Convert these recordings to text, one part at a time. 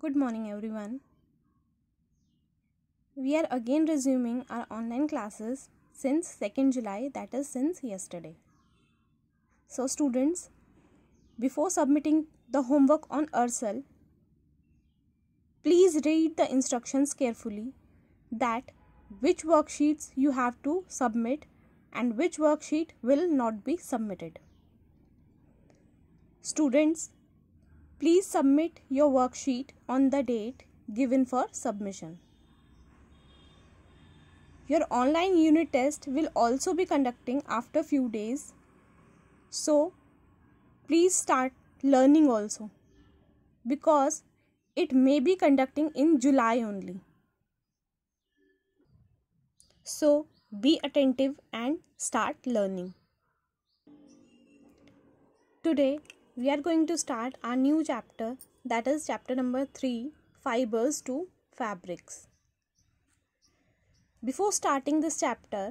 Good morning, everyone. We are again resuming our online classes since 2nd July, that is, since yesterday. So, students, before submitting the homework on Ursel, please read the instructions carefully that which worksheets you have to submit and which worksheet will not be submitted. Students, Please submit your worksheet on the date given for submission. Your online unit test will also be conducting after few days. So, please start learning also because it may be conducting in July only. So, be attentive and start learning. Today, we are going to start our new chapter that is chapter number 3 fibers to fabrics before starting this chapter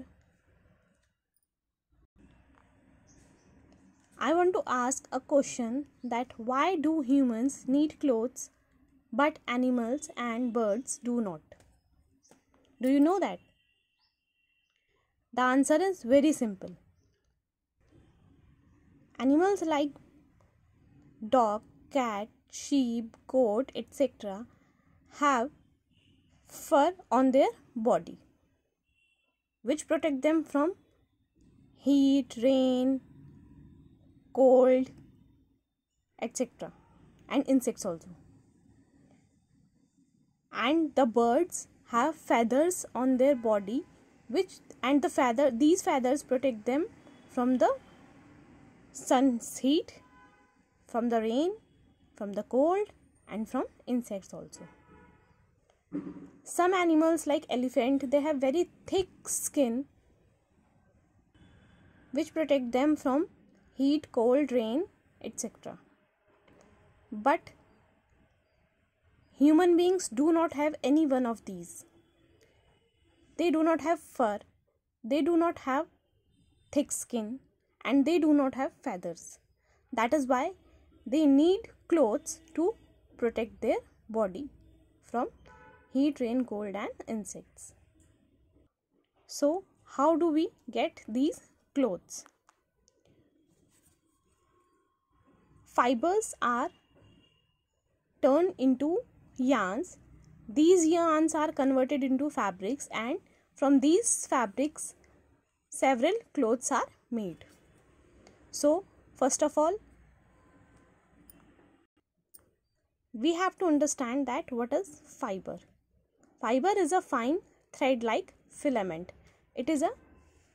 i want to ask a question that why do humans need clothes but animals and birds do not do you know that the answer is very simple animals like dog, cat, sheep, goat, etc., have fur on their body which protect them from heat, rain, cold, etc., and insects also. And the birds have feathers on their body which and the feather these feathers protect them from the sun's heat from the rain, from the cold, and from insects also. Some animals like elephant, they have very thick skin which protect them from heat, cold, rain, etc. But human beings do not have any one of these. They do not have fur, they do not have thick skin, and they do not have feathers. That is why they need clothes to protect their body from heat, rain, cold and insects. So, how do we get these clothes? Fibers are turned into yarns. These yarns are converted into fabrics and from these fabrics several clothes are made. So, first of all we have to understand that what is fiber. Fiber is a fine thread like filament. It is a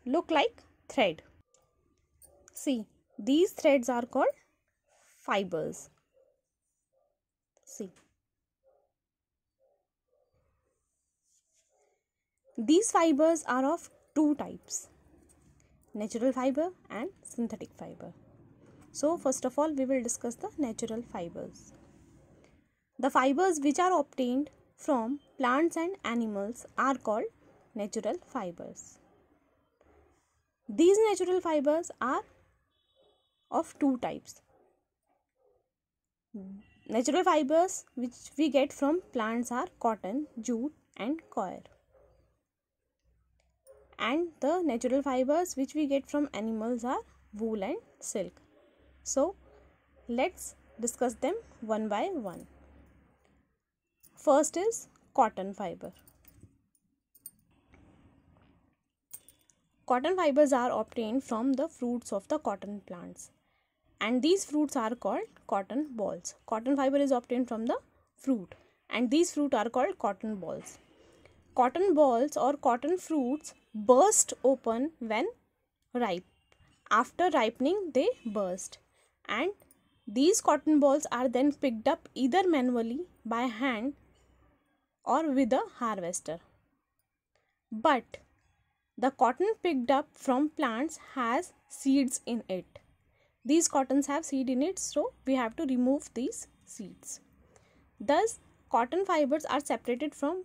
look like thread. See, these threads are called fibers. See. These fibers are of two types natural fiber and synthetic fiber. So, first of all, we will discuss the natural fibers. The fibers which are obtained from plants and animals are called natural fibers. These natural fibers are of two types natural fibers which we get from plants are cotton jute and coir and the natural fibers which we get from animals are wool and silk so let's discuss them one by one First is cotton fiber. Cotton fibers are obtained from the fruits of the cotton plants and these fruits are called cotton balls. Cotton fiber is obtained from the fruit and these fruit are called cotton balls. Cotton balls or cotton fruits burst open when ripe. After ripening they burst and these cotton balls are then picked up either manually by hand or with a harvester. But the cotton picked up from plants has seeds in it. These cottons have seed in it, so we have to remove these seeds. Thus, cotton fibers are separated from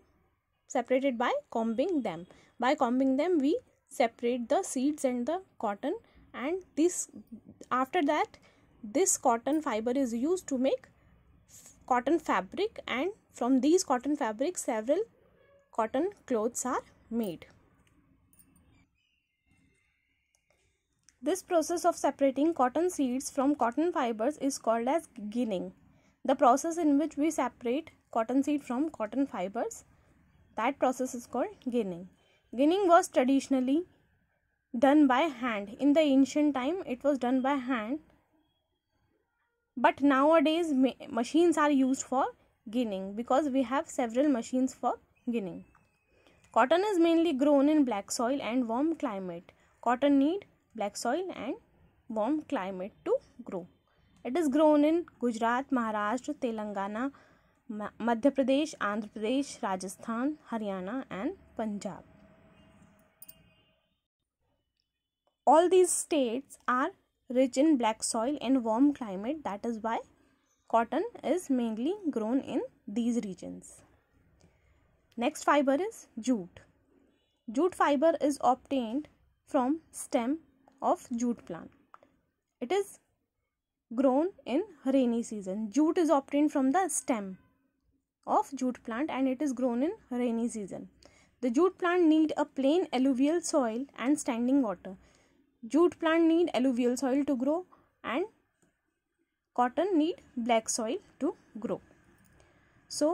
separated by combing them. By combing them, we separate the seeds and the cotton and this after that this cotton fiber is used to make cotton fabric and from these cotton fabrics, several cotton clothes are made. This process of separating cotton seeds from cotton fibers is called as ginning. The process in which we separate cotton seed from cotton fibers, that process is called ginning. Ginning was traditionally done by hand. In the ancient time, it was done by hand. But nowadays, machines are used for ginning because we have several machines for ginning. Cotton is mainly grown in black soil and warm climate. Cotton need black soil and warm climate to grow. It is grown in Gujarat, Maharashtra, Telangana, Madhya Pradesh, Andhra Pradesh, Rajasthan, Haryana and Punjab. All these states are rich in black soil and warm climate that is why Cotton is mainly grown in these regions. Next fiber is jute. Jute fiber is obtained from stem of jute plant. It is grown in rainy season. Jute is obtained from the stem of jute plant and it is grown in rainy season. The jute plant need a plain alluvial soil and standing water. Jute plant need alluvial soil to grow and cotton need black soil to grow so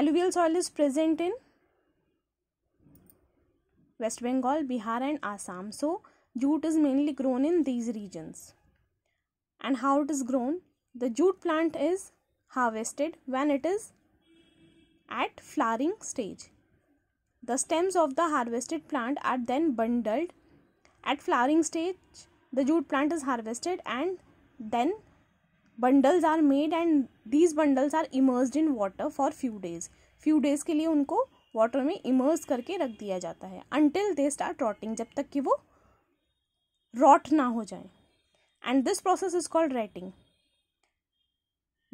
alluvial soil is present in west bengal bihar and assam so jute is mainly grown in these regions and how it is grown the jute plant is harvested when it is at flowering stage the stems of the harvested plant are then bundled at flowering stage the jute plant is harvested and then bundles are made and these bundles are immerse in water for few days few days के लिए उनको water में immerse करके रख दिया जाता है until they start rotting जब तक कि वो रॉट ना हो जाए and this process is called retting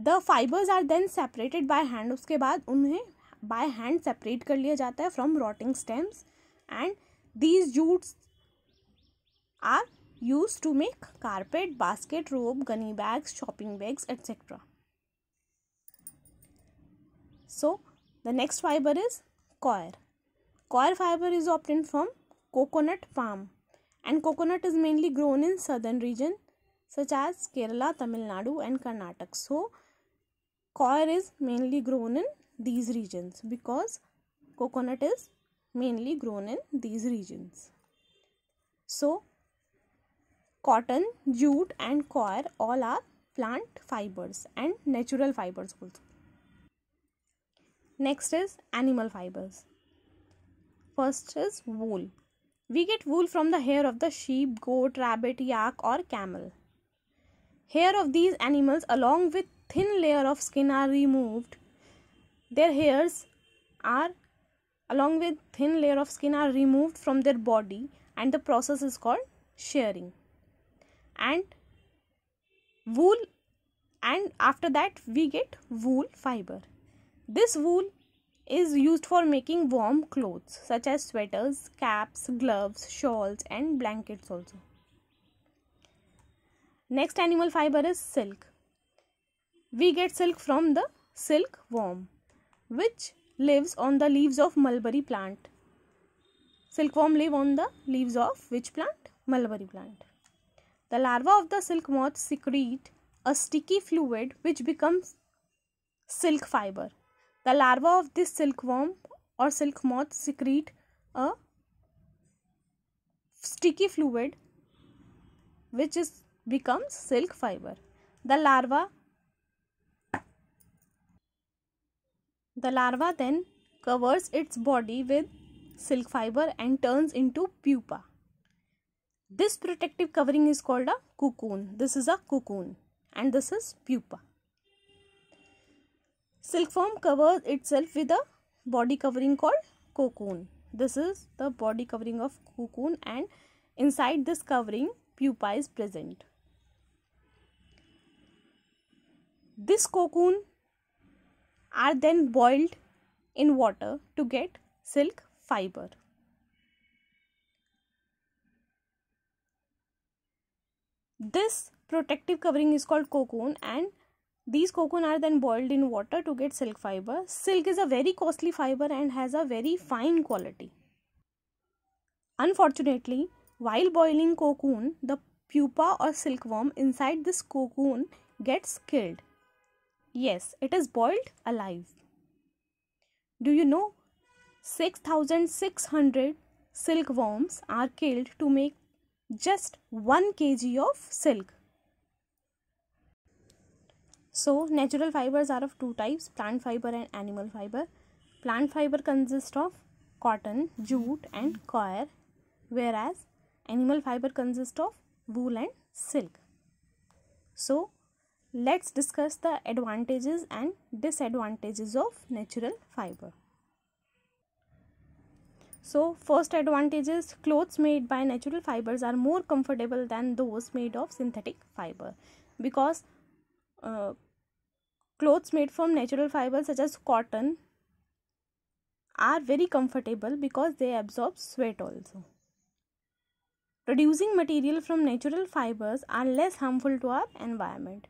the fibres are then separated by hand उसके बाद उन्हें बाय हैंड सेपरेट कर लिया जाता है from rotting stems and these jutes are used to make carpet, basket, rope, gunny bags, shopping bags, etc. So, the next fiber is coir. Coir fiber is obtained from coconut palm and coconut is mainly grown in southern region such as Kerala, Tamil Nadu and Karnataka. So, coir is mainly grown in these regions because coconut is mainly grown in these regions. So, cotton jute and coir all are plant fibers and natural fibers also next is animal fibers first is wool we get wool from the hair of the sheep goat rabbit yak or camel hair of these animals along with thin layer of skin are removed their hairs are along with thin layer of skin are removed from their body and the process is called shearing and wool and after that we get wool fiber this wool is used for making warm clothes such as sweaters caps gloves shawls and blankets also next animal fiber is silk we get silk from the silk worm, which lives on the leaves of mulberry plant silkworm live on the leaves of which plant mulberry plant the larva of the silk moth secrete a sticky fluid which becomes silk fiber. The larva of this silkworm or silk moth secrete a sticky fluid which is becomes silk fiber. The larva the larva then covers its body with silk fiber and turns into pupa. This protective covering is called a cocoon. This is a cocoon and this is pupa. Silkworm covers itself with a body covering called cocoon. This is the body covering of cocoon and inside this covering pupa is present. This cocoon are then boiled in water to get silk fiber. This protective covering is called cocoon and these cocoon are then boiled in water to get silk fiber. Silk is a very costly fiber and has a very fine quality. Unfortunately, while boiling cocoon, the pupa or silkworm inside this cocoon gets killed. Yes, it is boiled alive. Do you know 6600 silkworms are killed to make just 1 kg of silk. So natural fibers are of two types plant fiber and animal fiber. Plant fiber consists of cotton, jute and coir whereas animal fiber consists of wool and silk. So let's discuss the advantages and disadvantages of natural fiber. So first advantage is clothes made by natural fibers are more comfortable than those made of synthetic fiber because uh, clothes made from natural fibers such as cotton are very comfortable because they absorb sweat also. Producing material from natural fibers are less harmful to our environment.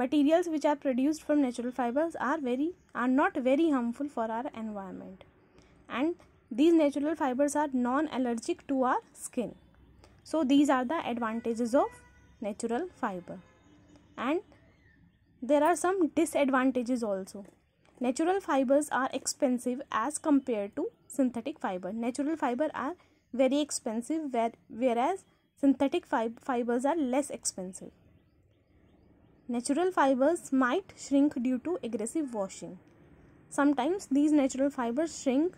materials which are produced from natural fibers are very are not very harmful for our environment and these natural fibers are non allergic to our skin so these are the advantages of natural fiber and there are some disadvantages also natural fibers are expensive as compared to synthetic fiber natural fiber are very expensive whereas synthetic fibers are less expensive Natural fibers might shrink due to aggressive washing. Sometimes these natural fibers shrink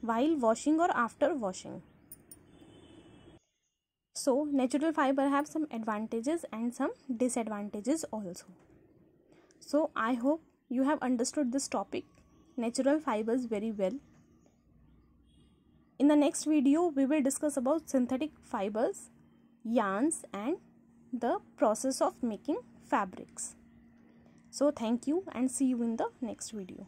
while washing or after washing. So natural fiber have some advantages and some disadvantages also. So I hope you have understood this topic natural fibers very well. In the next video we will discuss about synthetic fibers, yarns and the process of making fabrics. So thank you and see you in the next video.